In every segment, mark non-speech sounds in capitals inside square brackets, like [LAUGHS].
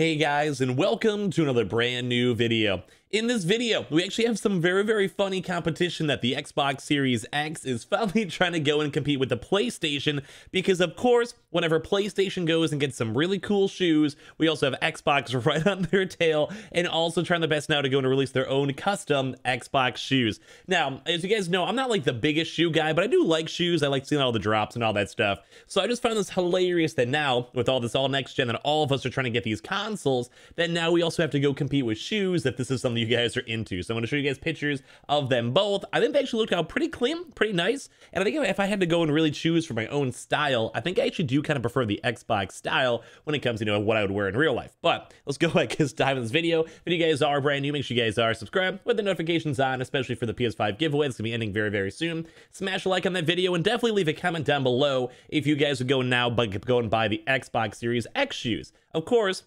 Hey guys, and welcome to another brand new video. In this video, we actually have some very, very funny competition that the Xbox Series X is [LAUGHS] finally trying to go and compete with the PlayStation because, of course, whenever PlayStation goes and gets some really cool shoes, we also have Xbox [LAUGHS] right on their tail and also trying the best now to go and release their own custom Xbox shoes. Now, as you guys know, I'm not like the biggest shoe guy, but I do like shoes. I like seeing all the drops and all that stuff. So I just found this hilarious that now, with all this all next gen, that all of us are trying to get these consoles, that now we also have to go compete with shoes if this is something you guys are into. So I'm going to show you guys pictures of them both. I think they actually look out pretty clean, pretty nice. And I think if I had to go and really choose for my own style, I think I actually do kind of prefer the Xbox style when it comes to you know, what I would wear in real life. But let's go ahead and time in this video. If you guys are brand new, make sure you guys are subscribed with the notifications on, especially for the PS5 giveaway. It's going to be ending very, very soon. Smash a like on that video and definitely leave a comment down below if you guys would go now but go and buy the Xbox Series X shoes. Of course,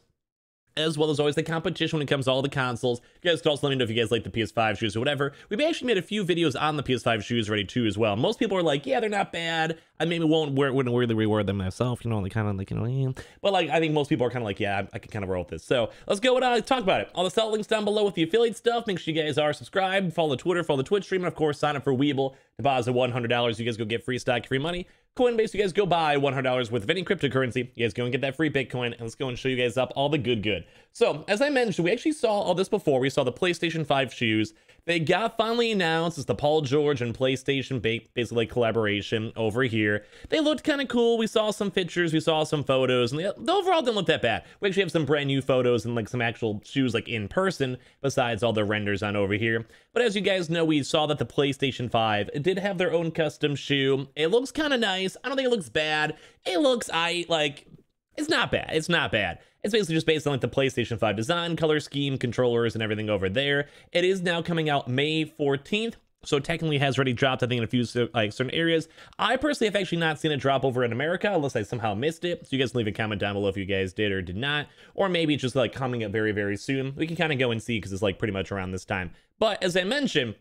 as well as always the competition when it comes to all the consoles. You guys could also let me know if you guys like the PS5 shoes or whatever. We've actually made a few videos on the PS5 shoes already too as well. Most people are like, yeah, they're not bad. I maybe won't wear, wouldn't really reward them myself, you know, like kind of like, you know, eh. but like, I think most people are kind of like, yeah, I, can kind of roll with this. So let's go and uh, talk about it. All the sell links down below with the affiliate stuff. Make sure you guys are subscribed, follow the Twitter, follow the Twitch stream, and of course, sign up for Weeble. Deposit $100. You guys go get free stock, free money. Coinbase, you guys go buy $100 worth of any cryptocurrency. You guys go and get that free Bitcoin, and let's go and show you guys up all the good good. So, as I mentioned, we actually saw all this before. We saw the PlayStation 5 shoes. They got finally announced as the Paul George and PlayStation basically collaboration over here. They looked kind of cool. We saw some pictures, we saw some photos, and they, the overall didn't look that bad. We actually have some brand new photos and like some actual shoes like in person, besides all the renders on over here. But as you guys know, we saw that the PlayStation 5 did have their own custom shoe. It looks kind of nice. I don't think it looks bad. It looks I like it's not bad. It's not bad. It's basically just based on like the PlayStation 5 design, color scheme, controllers, and everything over there. It is now coming out May 14th. So technically has already dropped, I think, in a few like certain areas. I personally have actually not seen it drop over in America unless I somehow missed it. So you guys can leave a comment down below if you guys did or did not. Or maybe it's just like coming up very, very soon. We can kind of go and see because it's like pretty much around this time. But as I mentioned,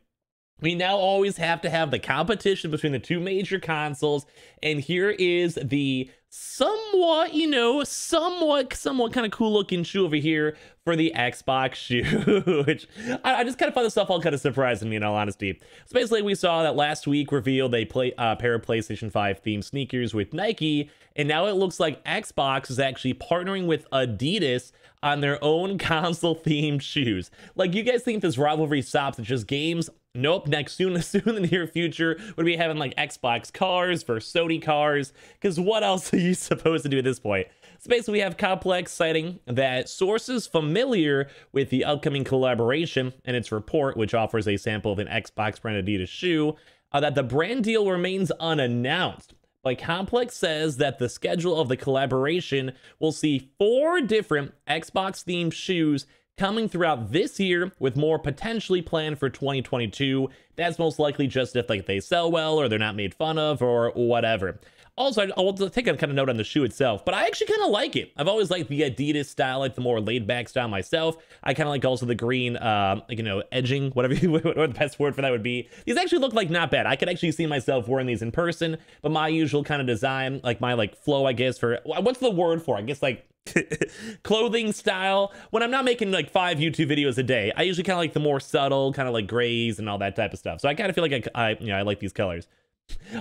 we now always have to have the competition between the two major consoles. And here is the somewhat, you know, somewhat, somewhat kind of cool looking shoe over here for the Xbox [LAUGHS] shoe, which I, I, just kind of find this stuff all kind of surprising me in all honesty. So basically we saw that last week revealed a play, uh, pair of PlayStation 5 themed sneakers with Nike, and now it looks like Xbox is actually partnering with Adidas on their own [LAUGHS] console themed shoes. Like you guys think this rivalry stops at just games? Nope, next soon, [LAUGHS] soon in the near future, would be having like Xbox cars for Sony cars, because what else [LAUGHS] are you supposed to do at this point? So basically, we have Complex citing that sources familiar with the upcoming collaboration and its report, which offers a sample of an Xbox brand Adidas shoe, uh, that the brand deal remains unannounced. But Complex says that the schedule of the collaboration will see four different Xbox themed shoes coming throughout this year with more potentially planned for 2022. That's most likely just if like they sell well or they're not made fun of or whatever. Also, I'll take a kind of note on the shoe itself, but I actually kind of like it. I've always liked the Adidas style, like the more laid-back style myself. I kind of like also the green, uh, like, you know, edging, whatever, [LAUGHS] you, whatever the best word for that would be. These actually look like not bad. I could actually see myself wearing these in person, but my usual kind of design, like my like flow, I guess, for what's the word for? I guess like [LAUGHS] clothing style. When I'm not making like five YouTube videos a day, I usually kind of like the more subtle, kind of like grays and all that type of stuff. So I kind of feel like I, I, you know, I like these colors.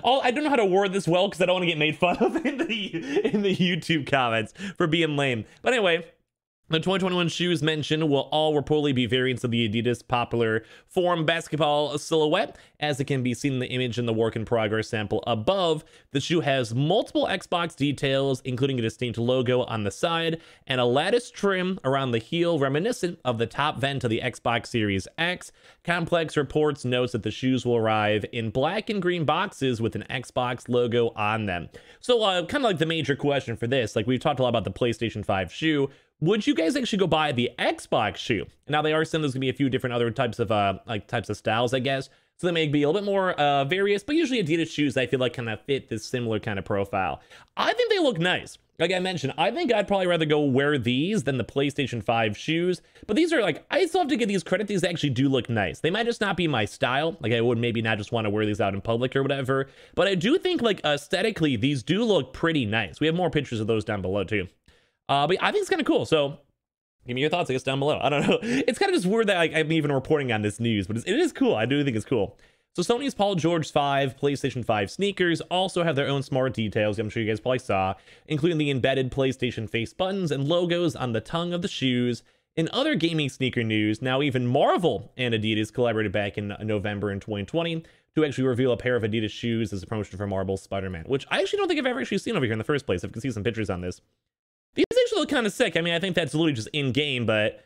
All, I don't know how to word this well because I don't want to get made fun of [LAUGHS] in the in the YouTube comments for being lame. But anyway, the 2021 shoes mentioned will all reportedly be variants of the Adidas popular form basketball silhouette. As it can be seen in the image in the work in progress sample above, the shoe has multiple Xbox details, including a distinct logo on the side and a lattice trim around the heel reminiscent of the top vent of the Xbox Series X. Complex Reports notes that the shoes will arrive in black and green boxes with an Xbox logo on them. So uh, kind of like the major question for this, like we've talked a lot about the PlayStation 5 shoe, would you guys actually go buy the Xbox shoe? Now they are saying there's gonna be a few different other types of uh like types of styles, I guess. So they may be a little bit more uh, various, but usually Adidas shoes I feel like kind of fit this similar kind of profile. I think they look nice. Like I mentioned, I think I'd probably rather go wear these than the PlayStation 5 shoes. But these are like, I still have to give these credit. These actually do look nice. They might just not be my style. Like I would maybe not just want to wear these out in public or whatever. But I do think like aesthetically, these do look pretty nice. We have more pictures of those down below too. Uh, but I think it's kind of cool. So give me your thoughts, I guess, down below. I don't know. [LAUGHS] It's kind of just weird that like, I'm even reporting on this news, but it's, it is cool. I do think it's cool. So Sony's Paul George 5 PlayStation 5 sneakers also have their own smart details, I'm sure you guys probably saw, including the embedded PlayStation face buttons and logos on the tongue of the shoes. In other gaming sneaker news, now even Marvel and Adidas collaborated back in November in 2020 to actually reveal a pair of Adidas shoes as a promotion for Marvel's Spider-Man, which I actually don't think I've ever actually seen over here in the first place. I can see some pictures on this. These actually look kind of sick. I mean, I think that's literally just in-game, but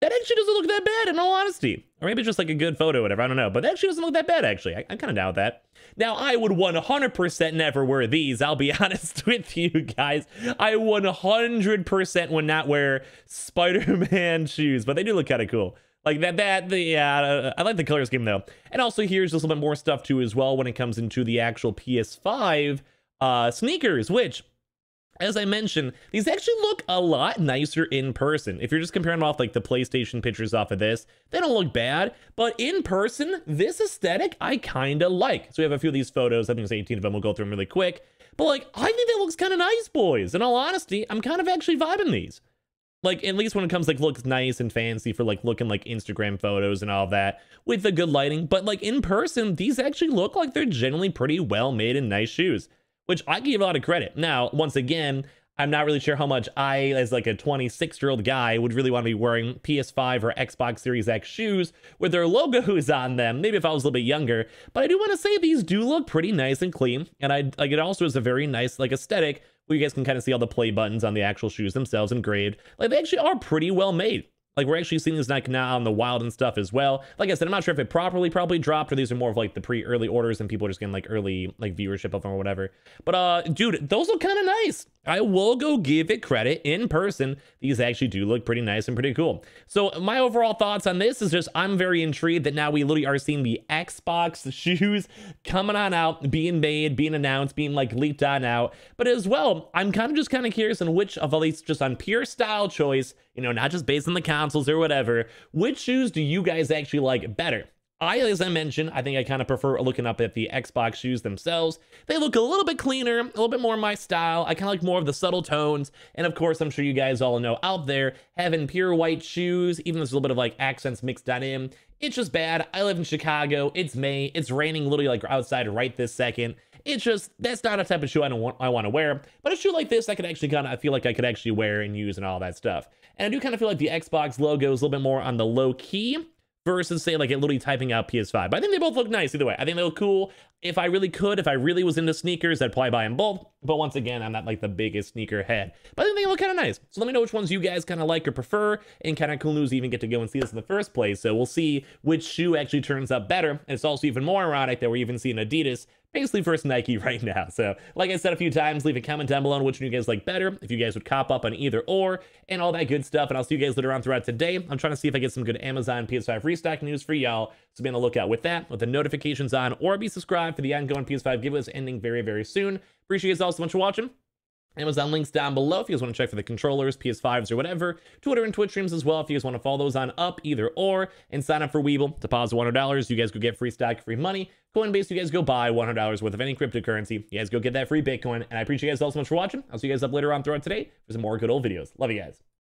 that actually doesn't look that bad in all honesty. Or maybe just like a good photo, whatever, I don't know. But that actually doesn't look that bad, actually. I, am kind of doubt that. Now, I would 100% never wear these, I'll be [LAUGHS] honest with you guys. I 100% would not wear Spider-Man [LAUGHS] shoes, but they do look kind of cool. Like that, that, the, uh, I like the color scheme though. And also here's a little bit more stuff too as well when it comes into the actual PS5 uh, sneakers, which as I mentioned, these actually look a lot nicer in person. If you're just comparing them off like the PlayStation pictures off of this, they don't look bad. But in person, this aesthetic I kind of like. So we have a few of these photos. I think it's 18 of them. We'll go through them really quick. But like, I think that looks kind of nice, boys. In all honesty, I'm kind of actually vibing these. Like, at least when it comes like looks nice and fancy for like looking like Instagram photos and all that with the good lighting. But like in person, these actually look like they're generally pretty well made and nice shoes which I give a lot of credit. Now, once again, I'm not really sure how much I, as like a 26 year old guy, would really want to be wearing PS5 or Xbox Series X shoes with their logos [LAUGHS] on them. Maybe if I was a little bit younger, but I do want to say these do look pretty nice and clean, and I like it. Also, is a very nice like aesthetic where you guys can kind of see all the play buttons on the actual shoes themselves engraved. Like they actually are pretty well made. Like we're actually seeing these like now on the wild and stuff as well. Like I said, I'm not sure if it properly probably dropped or these are more of like the pre early orders and people are just getting like early like viewership of them or whatever. But uh, dude, those look kind of nice. I will go give it credit in person. These actually do look pretty nice and pretty cool. So my overall thoughts on this is just I'm very intrigued that now we literally are seeing the Xbox [LAUGHS] shoes coming on out, being made, being announced, being like leaped on out. But as well, I'm kind of just kind of curious on which of at least just on pure style choice, you know, not just based on the consoles or whatever, which shoes do you guys actually like better? I, as I mentioned, I think I kind of prefer looking up at the Xbox shoes themselves. They look a little bit cleaner, a little bit more my style. I kind of like more of the subtle tones. And of course, I'm sure you guys all know out there, having pure white shoes, even this little bit of like accents mixed in, it's just bad. I live in Chicago. It's May. It's raining literally like outside right this second. It's just, that's not a type of shoe I don't want, I want to wear. But a shoe like this, I could actually kind of, I feel like I could actually wear and use and all that stuff. And I do kind of feel like the Xbox logo is a little bit more on the low key versus say like literally typing out PS5. But I think they both look nice either way. I think they look cool. If I really could, if I really was into sneakers, I'd probably buy them both. But once again, I'm not like the biggest sneaker head. But I think they look kind of nice. So let me know which ones you guys kind of like or prefer. And kind of cool news even get to go and see this in the first place. So we'll see which shoe actually turns out better. And it's also even more ironic that we're even seeing Adidas basically versus Nike [LAUGHS] right now. So like I said a few times, leave a comment down below on which one you guys like better, if you guys would cop up on either or, and all that good stuff. And I'll see you guys later on throughout today. I'm trying to see if I get some good Amazon PS5 restock news for y'all. So be on the lookout with that, with the notifications on, or be subscribed for the ongoing PS5 giveaways ending very, very soon. Appreciate you guys all so much for watching. Amazon links down below if you guys want to check for the controllers, PS5s, or whatever. Twitter and Twitch streams as well if you guys want to follow those on up, either or, and sign up for Weeble. Deposit $100, you guys go get free stock, free money. Coinbase, you guys go buy $100 worth of any cryptocurrency. You guys go get that free Bitcoin. And I appreciate you guys all so much for watching. I'll see you guys up later on throughout today for some more good old videos. Love you guys.